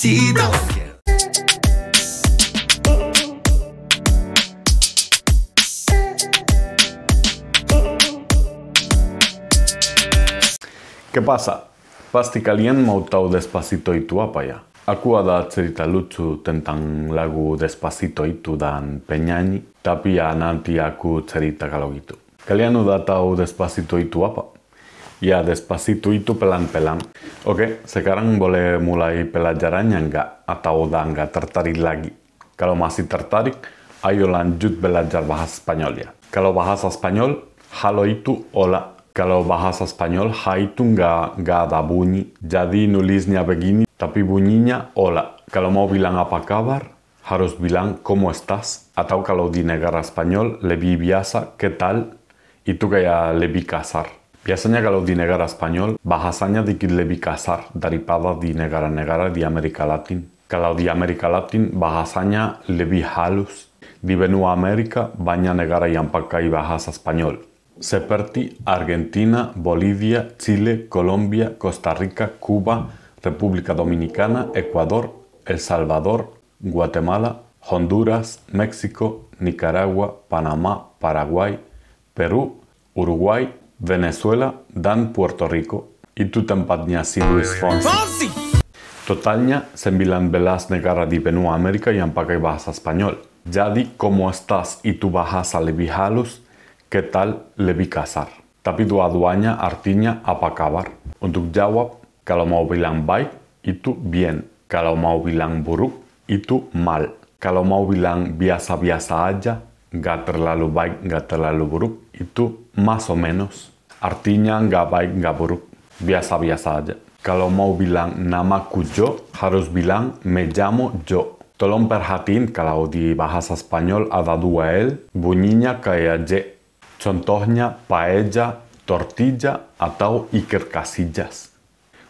despacito. Ke pasa? Pastik kalien mautau despacito itu apaia. Akua da atzerita lutzu tentan lagu despacito itu dan peñani, tapia nanti aku atzerita galogitu. Kalianu da tau despacito itu apa? ya Despacito itu pelan-pelan. Oke, sekarang boleh mulai pelajarannya nggak? Atau udah nggak tertarik lagi? Kalau masih tertarik, ayo lanjut belajar bahasa Spanyol ya. Kalau bahasa Spanyol, halo itu hola. Kalau bahasa Spanyol, ha itu nggak, nggak ada bunyi. Jadi nulisnya begini, tapi bunyinya hola. Kalau mau bilang apa kabar, harus bilang ¿Cómo estás? Atau kalau di negara Spanyol lebih biasa ¿Qué tal? Itu kayak lebih kasar. Pieseňak di negara español, de di levi casar, daripada de negara negara di América Latin. Kalau América Latin, baja levi halus, di América, baña negara y ampaca y bajas español. Seperti, Argentina, Bolivia, Chile, Colombia, Costa Rica, Cuba, República Dominicana, Ecuador, El Salvador, Guatemala, Honduras, México, Nicaragua, Panamá, Paraguay, Perú, Uruguay, Venezuela dan Puerto Rico i tu luis y Luis Fonsi. Totalnia sembilan velas negara di Benua América y ampaca Baja bajas español. di ¿cómo estás? Y tu bajas a halus, ¿qué tal levi casar? Tapidu aduaña, artiña, apacabar. Untuk jawab, kalau bilan bilang baik, bien. Kalau bilan bilang ¿Y tú mal. Kalau mau bilang biasa-biasa aja, y terlalu baik, y terlalu más o menos. Artinya Gabai Gaburuk, Via buruk. Biasa-biasa aja. Kalau bilang yo, harus bilang me llamo yo. Tolong perhatiin kalau di bahasa Spanyol ada dua L, bunyinya paella, tortilla atau y Casillas.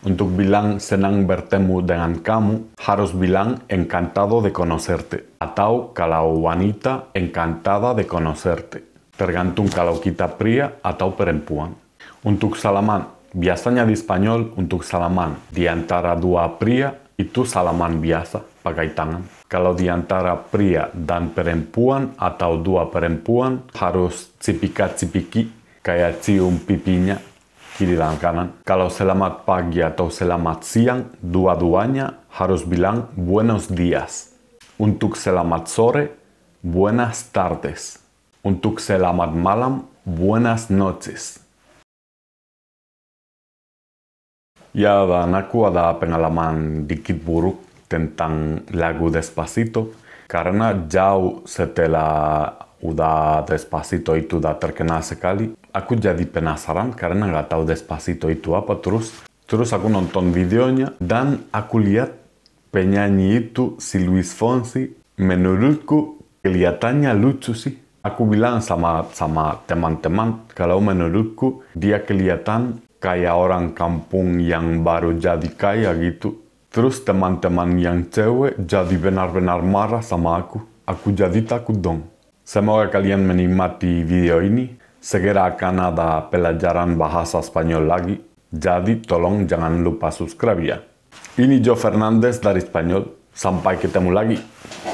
Untuk bilang senang bertemu dengan kamu, harus bilang encantado de conocerte. Atau kalau encantada de conocerte. tergantung kalau kita pria atau perempuan. Untuk salaman, biasanya di Spanyol untuk salaman di antara dua pria itu salaman biasa, pakai tangan. Kalau di antara pria dan perempuan atau dua perempuan harus cipika-cipiki, kayak cium pipinya kiri dan kanan. Kalau selamat pagi atau selamat siang, dua-duanya harus bilang buenos días. Untuk selamat sore, buenas tardes. Untuk selamat malam, buenas noches. Ya dan aku ada pengalaman dikit buruk tentang lagu Despacito, karena jau setelah udah Despacito itu udah terkenal sekali, aku jadi penasaran karena nggak tahu Despacito itu apa terus. Terus aku nonton videonya dan aku lihat penyanyi itu si Luis Fonsi menurutku kelihatannya lucu sih. Aku bilang sama sama teman-teman kalau menurutku dia kelihatan kayak orang kampung yang baru jadi kaya gitu. Terus teman-teman yang cewek jadi benar-benar marah sama aku. Aku jadi takut dong. Semoga kalian menikmati video ini. Segera akan ada pelajaran bahasa Spanyol lagi. Jadi tolong jangan lupa subscribe ya. Ini Joe Fernandez dari Spanyol. Sampai ketemu lagi.